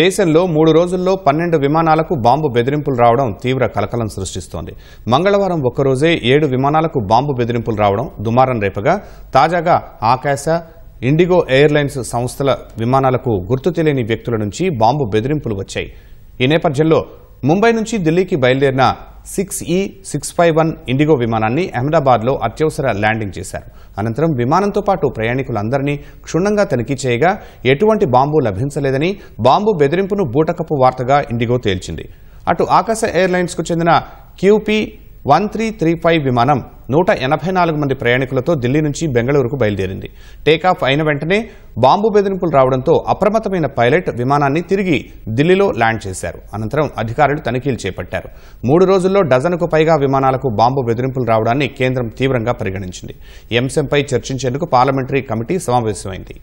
దేశంలో మూడు రోజుల్లో పన్నెండు విమానాలకు బాంబు బెదిరింపులు రావడం తీవ్ర కలకలం సృష్టిస్తోంది మంగళవారం ఒక్కరోజే ఏడు విమానాలకు బాంబు బెదిరింపులు రావడం దుమారం రేపగా తాజాగా ఆకాశ ఇండిగో ఎయిర్లైన్స్ సంస్థల విమానాలకు గుర్తు తెలియని వ్యక్తుల నుంచి బాంబు బెదిరింపులు వచ్చాయి ఈ నేపథ్యంలో ముంబై నుంచి ఢిల్లీకి బయలుదేరిన సిక్స్ ఈ సిక్స్ ఫైవ్ వన్ ఇండిగో విమానాన్ని అహ్మదాబాద్లో అత్యవసర ల్యాండింగ్ చేశారు అనంతరం విమానంతో పాటు ప్రయాణికులందరినీ క్షుణ్ణంగా తనిఖీ చేయగా ఎటువంటి బాంబు లభించలేదని బాంబు బెదిరింపును బూటకప్పు వార్తగా ఇండిగో తేల్చింది అటు ఆకాశ ఎయిర్లైన్స్కు చెందిన QP one three three five విమానం నూట ఎనభై నాలుగు మంది ప్రయాణికులతో ఢిల్లీ నుంచి బెంగళూరుకు బయలుదేరింది టేకాఫ్ అయిన వెంటనే బాంబు బెదిరింపులు రావడంతో అప్రమత్తమైన పైలట్ విమానాన్ని తిరిగి ఢిల్లీలో ల్యాండ్ చేశారు అనంతరం అధికారులు తనిఖీలు చేపట్టారు మూడు రోజుల్లో డజన్కు పైగా విమానాలకు బాంబు బెదిరింపులు రావడాన్ని కేంద్రం తీవ్రంగా పరిగణించింది ఎంసెంపై చర్చించేందుకు పార్లమెంటరీ కమిటీ సమావేశమైంది